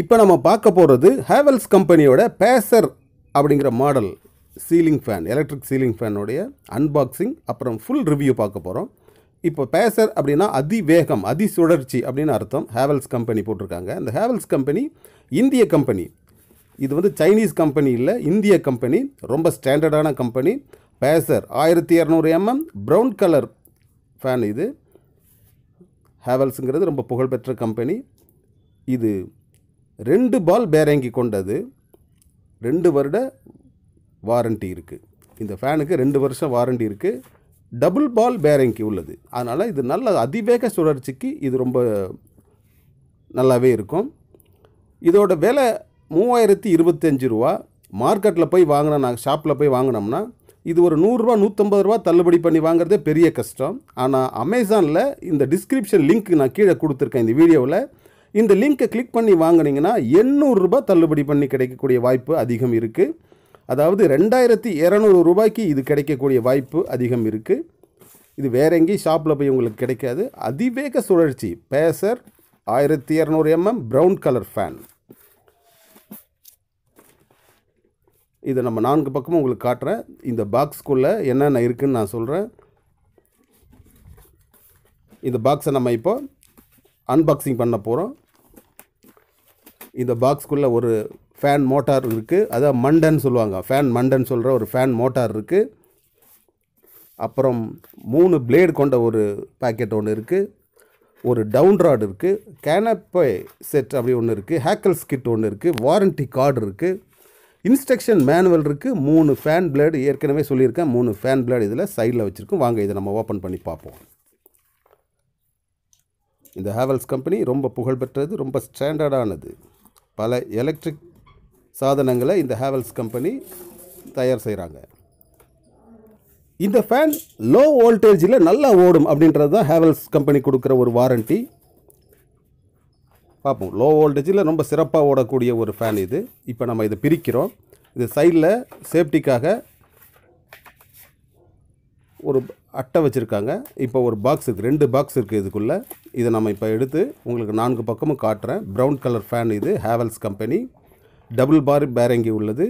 இப்போ நம்ம பார்க்க போகிறது ஹேவல்ஸ் கம்பெனியோட பேசர் அப்படிங்கிற model ceiling fan electric ceiling ஃபேனுடைய அன்பாக்சிங் அப்புறம் ஃபுல் ரிவ்யூ பார்க்க போகிறோம் இப்போ பேசர் அப்படின்னா அதிவேகம் அதி சுழற்சி அப்படின்னு அர்த்தம் ஹேவல்ஸ் கம்பெனி போட்டிருக்காங்க இந்த ஹேவல்ஸ் கம்பெனி இந்திய கம்பெனி இது வந்து சைனீஸ் கம்பெனி இல்லை இந்திய கம்பெனி ரொம்ப ஸ்டாண்டர்டான கம்பெனி பேசர் ஆயிரத்தி இரநூறு எம்எம் ப்ரௌன் கலர் ஃபேன் இது ஹேவல்ஸுங்கிறது ரொம்ப புகழ்பெற்ற கம்பெனி இது ரெண்டு பால் பேரங்கி கொண்டது ரெண்டு வருட வாரண்ட்டி இருக்குது இந்த ஃபேனுக்கு ரெண்டு வருஷம் வாரண்ட்டி இருக்குது டபுள் பால் பேரங்கி உள்ளது அதனால் இது நல்ல அதிவேக சுழற்சிக்கு இது ரொம்ப நல்லாவே இருக்கும் இதோட விலை மூவாயிரத்தி இருபத்தஞ்சி ரூபா மார்க்கெட்டில் போய் வாங்கினா நாங்கள் ஷாப்பில் போய் வாங்கினோம்னா இது ஒரு நூறுரூவா நூற்றம்பது ரூபா தள்ளுபடி பண்ணி வாங்குறதே பெரிய கஷ்டம் ஆனால் அமேசானில் இந்த டிஸ்கிரிப்ஷன் லிங்க் நான் கீழே கொடுத்துருக்கேன் இந்த வீடியோவில் இந்த லிங்க்கை கிளிக் பண்ணி வாங்கினீங்கன்னா எண்ணூறுரூபா தள்ளுபடி பண்ணி கிடைக்கக்கூடிய வாய்ப்பு அதிகம் இருக்குது அதாவது ரெண்டாயிரத்தி இரநூறு ரூபாய்க்கு இது கிடைக்கக்கூடிய வாய்ப்பு அதிகம் இருக்குது இது வேற எங்கேயும் ஷாப்பில் போய் உங்களுக்கு கிடைக்காது அதிவேக சுழற்சி பேசர் ஆயிரத்தி இரநூறு எம்எம் ப்ரௌன் கலர் ஃபேன் இதை நம்ம நான்கு பக்கமும் உங்களுக்கு காட்டுறேன் இந்த பாக்ஸ்க்குள்ளே என்னென்ன இருக்குதுன்னு நான் சொல்கிறேன் இந்த பாக்ஸை நம்ம இப்போ அன்பாக்சிங் பண்ண போகிறோம் இந்த பாக்ஸ்க்குள்ளே ஒரு ஃபேன் மோட்டார் இருக்குது அதான் மண்டன் சொல்லுவாங்க ஃபேன் மண்டன் சொல்கிற ஒரு ஃபேன் மோட்டார் இருக்குது அப்புறம் மூணு பிளேடு கொண்ட ஒரு பேக்கெட் ஒன்று இருக்குது ஒரு டவுன் ராட் இருக்குது கேனப்பை செட் அப்படி ஒன்று இருக்குது ஹேக்கல் ஸ்கிட் ஒன்று இருக்குது வாரண்ட்டி கார்டு இருக்குது இன்ஸ்ட்ரக்ஷன் மேனுவல் இருக்குது மூணு ஃபேன் பிளேடு ஏற்கனவே சொல்லியிருக்கேன் மூணு ஃபேன் பிளேடு இதில் சைடில் வச்சுருக்கோம் வாங்க இதை நம்ம ஓப்பன் பண்ணி பார்ப்போம் இந்த ஹேவல்ஸ் கம்பெனி ரொம்ப புகழ்பெற்றது ரொம்ப ஸ்டாண்டர்டானது பல எலக்ட்ரிக் சாதனங்களை இந்த ஹேவல்ஸ் கம்பெனி தயார் செய்கிறாங்க இந்த ஃபேன் லோ வோல்டேஜில் நல்லா ஓடும் அப்படின்றது தான் ஹேவல்ஸ் கம்பெனி கொடுக்குற ஒரு வாரண்ட்டி பார்ப்போம் லோ வோல்டேஜில் ரொம்ப சிறப்பாக ஓடக்கூடிய ஒரு ஃபேன் இது இப்போ நம்ம இதை பிரிக்கிறோம் இது சைடில் சேஃப்டிக்காக ஒரு அட்டை வச்சுருக்காங்க இப்போ ஒரு பாக்ஸ் இருக்குது ரெண்டு பாக்ஸ் இருக்குது இதுக்குள்ளே இதை நம்ம இப்போ எடுத்து உங்களுக்கு நான்கு பக்கமும் காட்டுறேன் ப்ரௌன் கலர் ஃபேன் இது Havells company double ball bearing உள்ளது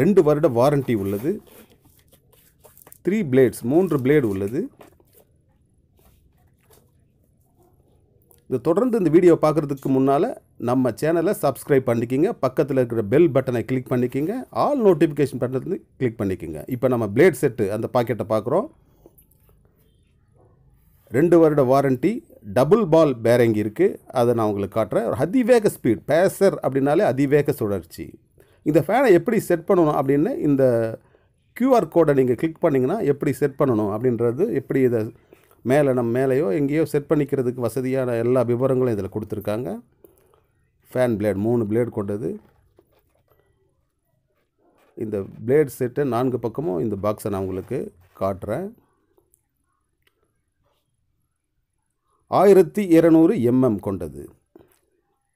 ரெண்டு வருட வாரண்ட்டி உள்ளது த்ரீ பிளேட்ஸ் மூன்று பிளேடு உள்ளது இது தொடர்ந்து இந்த வீடியோ பார்க்குறதுக்கு முன்னால் நம்ம சேனலை சப்ஸ்கிரைப் பண்ணிக்கிங்க பக்கத்தில் இருக்கிற பெல் பட்டனை கிளிக் பண்ணிக்கிங்க ஆல் நோட்டிஃபிகேஷன் பட்டன் கிளிக் பண்ணிக்கிங்க இப்போ நம்ம பிளேட் செட்டு அந்த பாக்கெட்டை பார்க்குறோம் ரெண்டு வருட வாரண்ட்டி டபுள் பால் பேரிங் இருக்குது அதை நான் உங்களுக்கு காட்டுறேன் அதிவேக ஸ்பீட் பேசர் அப்படின்னாலே அதிவேக சுழற்சி இந்த ஃபேனை எப்படி செட் பண்ணணும் அப்படின்னு இந்த க்யூஆர் கோடை நீங்கள் கிளிக் பண்ணிங்கன்னா எப்படி செட் பண்ணணும் அப்படின்றது எப்படி இதை மேலே நம்ம மேலேயோ எங்கேயோ செட் பண்ணிக்கிறதுக்கு வசதியான எல்லா விவரங்களும் இதில் கொடுத்துருக்காங்க ஃபேன் பிளேட் மூணு பிளேட் கொண்டது இந்த பிளேட் செட்டை நான்கு பக்கமும் இந்த பாக்ஸை நான் உங்களுக்கு காட்டுறேன் ஆயிரத்தி இரநூறு எம்எம் கொண்டது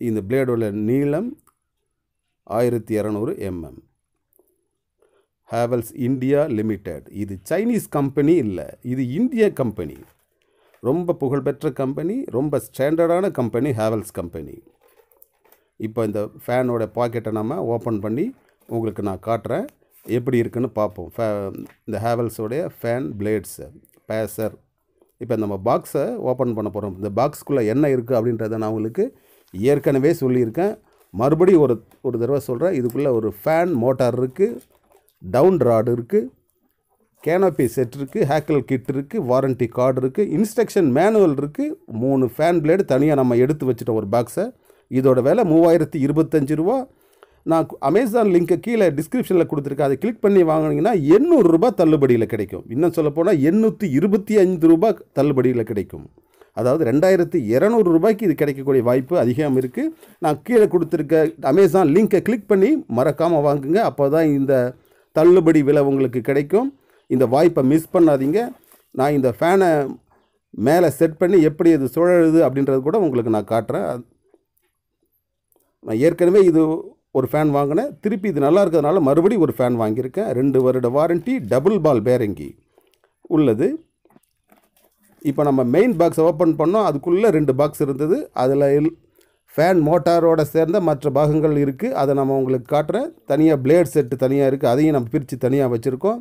இந்த பிளேடோட நீளம் ஆயிரத்தி இரநூறு எம்எம் ஹேவல்ஸ் இந்தியா லிமிடெட் இது சைனீஸ் கம்பெனி இல்லை இது இந்திய கம்பெனி ரொம்ப புகழ்பெற்ற கம்பெனி ரொம்ப ஸ்டாண்டர்டான கம்பெனி ஹேவல்ஸ் கம்பெனி இப்போ இந்த ஃபேனோட பாக்கெட்டை நம்ம ஓப்பன் பண்ணி உங்களுக்கு நான் காட்டுறேன் எப்படி இருக்குன்னு பார்ப்போம் ஃபே இந்த ஹேவல்ஸோடைய ஃபேன் பிளேட்ஸு பேசர் இப்போ நம்ம பாக்ஸை ஓப்பன் பண்ண போகிறோம் இந்த பாக்ஸ்க்குள்ளே என்ன இருக்குது அப்படின்றத நான் உங்களுக்கு ஏற்கனவே சொல்லியிருக்கேன் மறுபடியும் ஒரு ஒரு தடவை சொல்கிறேன் இதுக்குள்ளே ஒரு ஃபேன் மோட்டார் இருக்குது டவுன் ராடு இருக்குது கேனோபி செட் இருக்குது ஹேக்கல் கிட் இருக்குது வாரண்ட்டி கார்டு இருக்குது இன்ஸ்ட்ரக்ஷன் மேனுவல் இருக்குது மூணு ஃபேன் பிளேடு தனியாக நம்ம எடுத்து வச்சுட்டோம் ஒரு பாக்ஸை இதோட விலை மூவாயிரத்தி இருபத்தஞ்சி ரூபா நான் அமேசான் லிங்க்கை கீழே டிஸ்கிரிப்ஷனில் கொடுத்துருக்கேன் அதை கிளிக் பண்ணி வாங்கினீங்கன்னா எண்ணூறுரூபா தள்ளுபடியில் கிடைக்கும் இன்னும் சொல்லப்போனால் எண்ணூற்றி இருபத்தி ஐந்து ரூபா தள்ளுபடியில் கிடைக்கும் அதாவது ரெண்டாயிரத்தி இரநூறு ரூபாய்க்கு இது கிடைக்கக்கூடிய வாய்ப்பு அதிகம் இருக்குது நான் கீழே கொடுத்துருக்க அமேசான் லிங்க்கை கிளிக் பண்ணி மறக்காமல் வாங்குங்க அப்போ தான் இந்த தள்ளுபடி விலை உங்களுக்கு கிடைக்கும் இந்த வாய்ப்பை மிஸ் பண்ணாதீங்க நான் இந்த ஃபேனை மேலே செட் பண்ணி எப்படி இது சுழலுது அப்படின்றது கூட உங்களுக்கு நான் காட்டுறேன் நான் ஏற்கனவே இது ஒரு ஃபேன் வாங்கினேன் திருப்பி இது நல்லா இருக்கிறதுனால மறுபடியும் ஒரு ஃபேன் வாங்கியிருக்கேன் ரெண்டு வருட வாரண்ட்டி டபுள் பால் பேரங்கி உள்ளது இப்போ நம்ம மெயின் பாக்ஸ் ஓப்பன் பண்ணோம் அதுக்குள்ளே ரெண்டு பாக்ஸ் இருந்தது அதில் ஃபேன் மோட்டாரோட சேர்ந்த மற்ற பாகங்கள் இருக்குது அதை நம்ம உங்களுக்கு காட்டுறேன் தனியாக பிளேட் செட்டு தனியாக இருக்குது அதையும் நம்ம பிரித்து தனியாக வச்சுருக்கோம்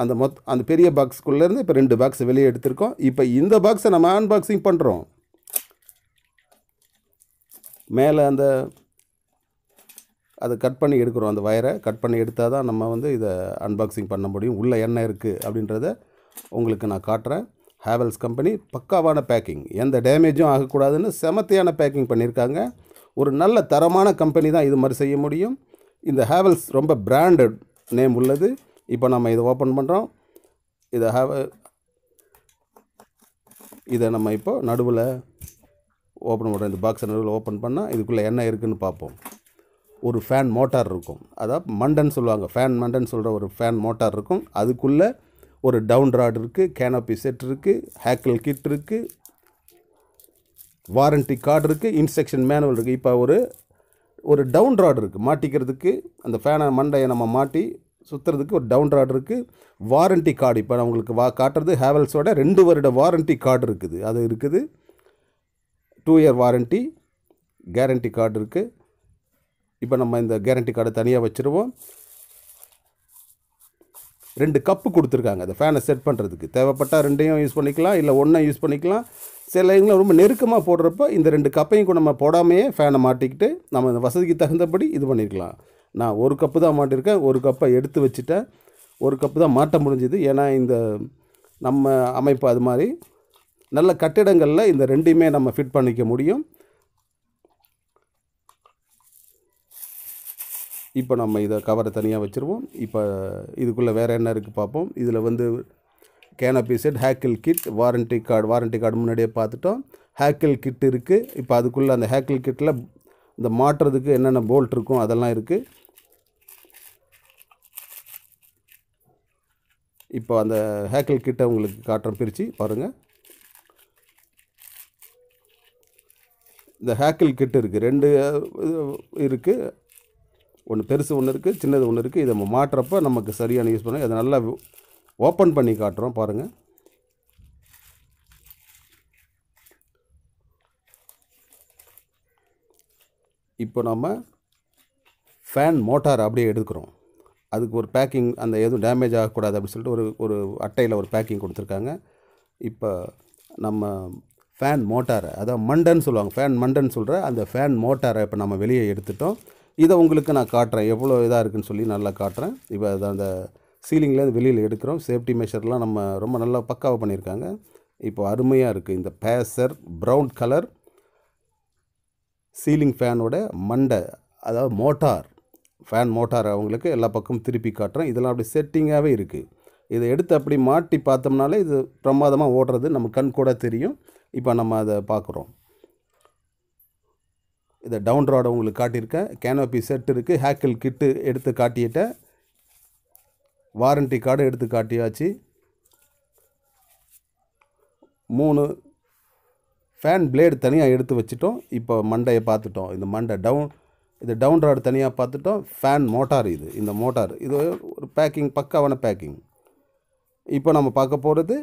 அந்த மொத் அந்த பெரிய பாக்ஸுக்குள்ளேருந்து இப்போ ரெண்டு பாக்ஸ் வெளியே எடுத்திருக்கோம் இப்போ இந்த பாக்ஸை நம்ம அன்பாக்சிங் பண்ணுறோம் மேலே அந்த அதை கட் பண்ணி எடுக்கிறோம் அந்த வயரை கட் பண்ணி எடுத்தால் தான் நம்ம வந்து இதை அன்பாக்சிங் பண்ண முடியும் உள்ளே என்ன இருக்குது அப்படின்றத உங்களுக்கு நான் காட்டுறேன் ஹேவல்ஸ் கம்பெனி பக்காவான பேக்கிங் எந்த டேமேஜும் ஆகக்கூடாதுன்னு செமத்தையான பேக்கிங் பண்ணியிருக்காங்க ஒரு நல்ல தரமான கம்பெனி தான் இது மாதிரி செய்ய முடியும் இந்த ஹேவல்ஸ் ரொம்ப பிராண்டட் நேம் உள்ளது இப்போ நம்ம இதை ஓப்பன் பண்ணுறோம் இதை ஹேவ இதை நம்ம இப்போ நடுவில் ஓப்பன் பண்ணுறோம் இந்த பாக்ஸை நடுவில் ஓப்பன் பண்ணால் இதுக்குள்ளே என்ன இருக்குதுன்னு பார்ப்போம் ஒரு ஃபேன் மோட்டார் இருக்கும் அதாவது மண்டன் சொல்லுவாங்க ஃபேன் மண்டன் சொல்கிற ஒரு ஃபேன் மோட்டார் இருக்கும் அதுக்குள்ளே ஒரு டவுன் ராட் இருக்குது கேனப்பி செட் இருக்குது ஹேக்கிள் கிட் இருக்குது வாரண்ட்டி கார்டு இருக்குது இன்ஸ்ட்ரக்ஷன் மேனுவல் இருக்குது இப்போ ஒரு ஒரு டவுன் ராட் இருக்குது மாட்டிக்கிறதுக்கு அந்த ஃபேனை மண்டையை நம்ம மாட்டி சுற்றுறதுக்கு ஒரு டவுன் ராட் இருக்குது வாரண்ட்டி கார்டு இப்போ அவங்களுக்கு வா காட்டுறது ஹேவல்ஸோட ரெண்டு வருட வாரண்ட்டி கார்டு இருக்குது அது இருக்குது two year warranty guarantee card இருக்குது இப்போ நம்ம இந்த கேரண்டி கார்டை தனியாக வச்சுருவோம் ரெண்டு கப்பு கொடுத்துருக்காங்க அந்த ஃபேனை செட் பண்ணுறதுக்கு தேவைப்பட்டால் ரெண்டையும் யூஸ் பண்ணிக்கலாம் இல்லை ஒன்றை யூஸ் பண்ணிக்கலாம் சில இவங்களும் ரொம்ப நெருக்கமாக போடுறப்ப இந்த ரெண்டு கப்பையும் கூட நம்ம போடாமையே ஃபேனை மாட்டிக்கிட்டு நம்ம இந்த வசதிக்கு தகுந்தபடி இது பண்ணிக்கலாம் நான் ஒரு கப்பு தான் மாட்டியிருக்கேன் ஒரு கப்பை எடுத்து வச்சுட்டேன் ஒரு கப்பு தான் மாட்ட முடிஞ்சுது ஏன்னா இந்த நம்ம அமைப்பு அது மாதிரி நல்ல கட்டிடங்களில் இந்த ரெண்டையுமே நம்ம ஃபிட் பண்ணிக்க முடியும் இப்போ நம்ம இதை கவரை தனியாக வச்சுருவோம் இப்போ இதுக்குள்ளே வேறு என்ன இருக்குது பார்ப்போம் இதில் வந்து canopy set shackle kit warranty card warranty card முன்னாடியே பார்த்துட்டோம் ஹேக்கிள் கிட் இருக்குது இப்போ அதுக்குள்ளே அந்த ஹேக்கிள் கிட்டில் இந்த மாட்டுறதுக்கு என்னென்ன போல்ட் இருக்கும் அதெல்லாம் இருக்குது இப்போ அந்த ஹேக்கிள் கிட்டை உங்களுக்கு காட்டுறோம் பிரித்து பாருங்கள் இந்த ஹேக்கிள் கிட் இருக்குது ரெண்டு இருக்குது ஒன்று பெருசு ஒன்று இருக்குது சின்னது ஒன்று இருக்குது இதை நம்ம மாட்டுறப்ப நமக்கு சரியான யூஸ் பண்ண இதை நல்லா ஓப்பன் பண்ணி காட்டுறோம் பாருங்கள் இப்போ நம்ம ஃபேன் மோட்டார் அப்படியே எடுக்கிறோம் அதுக்கு ஒரு பேக்கிங் அந்த எதுவும் டேமேஜ் ஆகக்கூடாது அப்படின்னு சொல்லிட்டு ஒரு ஒரு அட்டையில் ஒரு பேக்கிங் கொடுத்துருக்காங்க இப்போ நம்ம ஃபேன் மோட்டாரை அதான் மண்டன்னு சொல்லுவாங்க ஃபேன் மண்டன்னு சொல்கிற அந்த ஃபேன் மோட்டாரை இப்போ நம்ம வெளியே எடுத்துட்டோம் இதை உங்களுக்கு நான் காட்டுறேன் எவ்வளோ இதாக இருக்குதுன்னு சொல்லி நல்லா காட்டுறேன் இப்போ அதை அந்த சீலிங்லேருந்து வெளியில் எடுக்கிறோம் சேஃப்டி மெஷர்லாம் நம்ம ரொம்ப நல்லா பக்காவாக பண்ணியிருக்காங்க இப்போ அருமையாக இருக்குது இந்த பேசர் ப்ரௌன் கலர் சீலிங் ஃபேனோட மண்டை அதாவது மோட்டார் ஃபேன் மோட்டார் அவங்களுக்கு எல்லா பக்கமும் திருப்பி காட்டுறேன் இதெல்லாம் அப்படி செட்டிங்காகவே இருக்குது இதை எடுத்து அப்படி மாட்டி பார்த்தோம்னாலே இது பிரமாதமாக ஓடுறது நம்ம கண் கூட தெரியும் இப்போ நம்ம அதை பார்க்குறோம் இதை டவுன் ராட் உங்களுக்கு காட்டியிருக்கேன் கேனோபி செட் இருக்குது ஹேக்கிள் கிட்டு எடுத்து காட்டிட்டேன் வாரண்ட்டி கார்டு எடுத்து காட்டியாச்சு மூணு ஃபேன் பிளேடு தனியாக எடுத்து வச்சுட்டோம் இப்போ மண்டையை பார்த்துட்டோம் இந்த மண்டை டவுன் இது டவுன் ராடு தனியாக பார்த்துட்டோம் ஃபேன் மோட்டார் இது இந்த மோட்டார் இது ஒரு பேக்கிங் பக்காவான பேக்கிங் இப்போ நம்ம பார்க்க போகிறது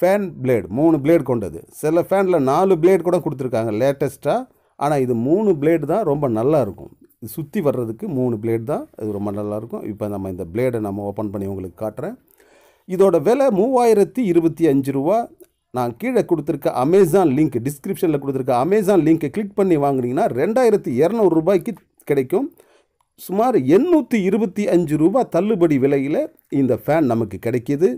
ஃபேன் பிளேடு மூணு பிளேடு கொண்டது சில ஃபேனில் நாலு பிளேடு கூட கொடுத்துருக்காங்க லேட்டஸ்ட்டாக ஆனால் இது மூணு பிளேடு தான் ரொம்ப நல்லாயிருக்கும் இது சுற்றி வர்றதுக்கு மூணு பிளேடு தான் இது ரொம்ப நல்லாயிருக்கும் இப்போ நம்ம இந்த பிளேடை நம்ம ஓப்பன் பண்ணி உங்களுக்கு காட்டுறேன் இதோட விலை மூவாயிரத்தி இருபத்தி அஞ்சு ரூபா நான் கீழே கொடுத்துருக்க அமேசான் லிங்க் டிஸ்கிரிப்ஷனில் கொடுத்துருக்க அமேசான் லிங்க்கை கிளிக் பண்ணி வாங்கினீங்கன்னா ரெண்டாயிரத்தி இரநூறு ரூபாய்க்கு கிடைக்கும் சுமார் எண்ணூற்றி இருபத்தி அஞ்சு ரூபா தள்ளுபடி விலையில் இந்த ஃபேன் நமக்கு கிடைக்கிது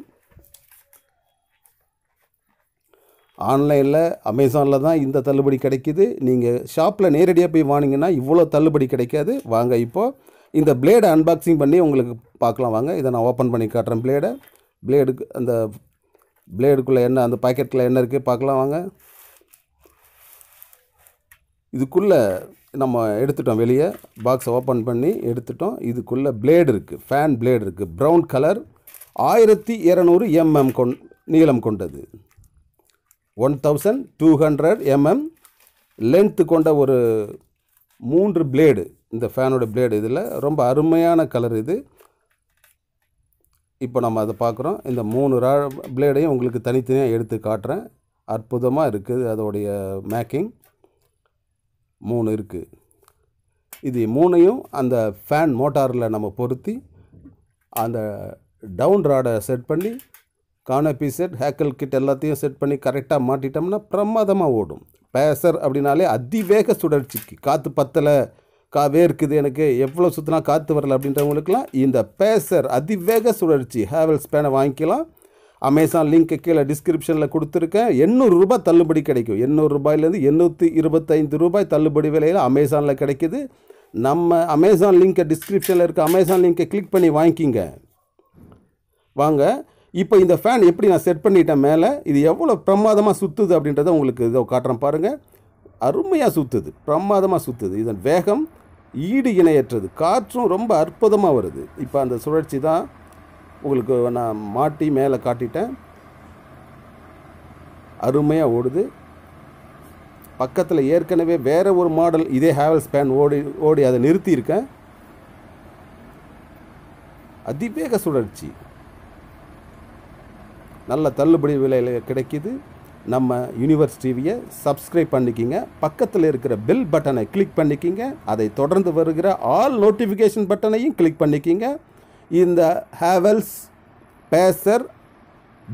ஆன்லைனில் அமேசானில் தான் இந்த தள்ளுபடி கிடைக்கிது நீங்கள் ஷாப்பில் நேரடியாக போய் வாங்கினீங்கன்னா இவ்வளோ தள்ளுபடி கிடைக்காது வாங்க இப்போது இந்த பிளேடை அன்பாக்சிங் பண்ணி உங்களுக்கு பார்க்கலாம் வாங்க இதை நான் ஓப்பன் பண்ணி காட்டுறேன் பிளேடை பிளேடுக்கு அந்த பிளேடுக்குள்ளே என்ன அந்த பாக்கெட்டில் என்ன இருக்குது பார்க்கலாம் வாங்க இதுக்குள்ளே நம்ம எடுத்துட்டோம் வெளியே பாக்ஸை ஓப்பன் பண்ணி எடுத்துட்டோம் இதுக்குள்ளே பிளேடு இருக்குது ஃபேன் பிளேடு இருக்குது ப்ரௌன் கலர் ஆயிரத்தி இரநூறு எம்எம் கொண் நீளம் கொண்டது one thousand two hundred MM length கொண்ட ஒரு மூன்று பிளேடு இந்த ஃபேனோட பிளேடு இதில் ரொம்ப அருமையான கலர் இது இப்போ நம்ம அதை பார்க்குறோம் இந்த மூணு ரா பிளேடையும் உங்களுக்கு தனித்தனியாக எடுத்து காட்டுறேன் அற்புதமாக இருக்குது அதோடைய மேக்கிங் மூணு இருக்குது இது மூணையும் அந்த ஃபேன் மோட்டாரில் நம்ம பொருத்தி அந்த டவுன் ராடை செட் பண்ணி கானப்பி செட் ஹேக்கல் கிட் எல்லாத்தையும் செட் பண்ணி கரெக்டாக மாட்டிட்டோம்னா பிரமாதமாக ஓடும் பேசர் அப்படின்னாலே அதிவேக சுழற்சிக்கு காற்று பத்தலை காவே இருக்குது எனக்கு எவ்வளோ சுற்றினா காற்று வரல அப்படின்றவங்களுக்குலாம் இந்த பேசர் அதிவேக சுழற்சி ஹேவல்ஸ் பேனை வாங்கிக்கலாம் அமேசான் லிங்க்கு கீழே டிஸ்கிரிப்ஷனில் கொடுத்துருக்கேன் எண்ணூறுரூபா தள்ளுபடி கிடைக்கும் எண்ணூறுரூபாயிலேருந்து எண்ணூற்றி இருபத்தைந்து ரூபாய் தள்ளுபடி விலையில் அமேசானில் கிடைக்கிது நம்ம அமேசான் லிங்க்கை டிஸ்கிரிப்ஷனில் இருக்க அமேசான் லிங்க்கை கிளிக் பண்ணி வாங்கிக்கிங்க வாங்க இப்போ இந்த ஃபேன் எப்படி நான் செட் பண்ணிட்டேன் மேலே இது எவ்வளோ பிரமாதமாக சுற்றுது அப்படின்றத உங்களுக்கு இதை காட்டுறேன் பாருங்கள் அருமையாக சுற்றுது பிரமாதமாக சுற்றுது இதன் வேகம் ஈடு இணையற்றது காற்றும் ரொம்ப அற்புதமாக வருது இப்போ அந்த சுழற்சி தான் உங்களுக்கு நான் மாட்டி மேலே காட்டிட்டேன் அருமையாக ஓடுது பக்கத்தில் ஏற்கனவே வேறு ஒரு மாடல் இதே ஹேவல்ஸ் ஃபேன் ஓடி ஓடி அதை நிறுத்தியிருக்கேன் அதிவேக சுழற்சி நல்ல தள்ளுபடி விலையில் கிடைக்கிது நம்ம யூனிவர்ஸ் டிவியை சப்ஸ்கிரைப் பண்ணிக்கிங்க பக்கத்தில் இருக்கிற பெல் பட்டனை கிளிக் பண்ணிக்கிங்க அதை தொடர்ந்து வருகிற ஆல் நோட்டிஃபிகேஷன் பட்டனையும் கிளிக் பண்ணிக்கிங்க இந்த Havells Pacer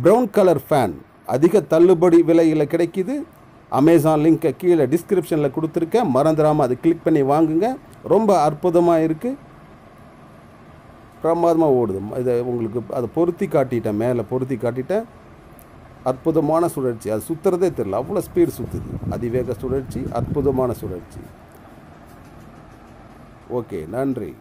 brown colour fan அதிக தள்ளுபடி விலையில் கிடைக்கிது அமேசான் லிங்க்கை கீழே டிஸ்கிரிப்ஷனில் கொடுத்துருக்கேன் மறந்துடாமல் அதை கிளிக் பண்ணி வாங்குங்க ரொம்ப அற்புதமாக இருக்குது பிரமாதமாக ஓடுது இதை உங்களுக்கு அதை பொருத்தி காட்டிட்டேன் மேலே பொருத்தி காட்டிட்டேன் அற்புதமான சுழற்சி அது சுற்றுறதே தெரில அவ்வளோ ஸ்பீடு சுற்றுது அதிவேக சுழற்சி அற்புதமான சுழற்சி ஓகே நன்றி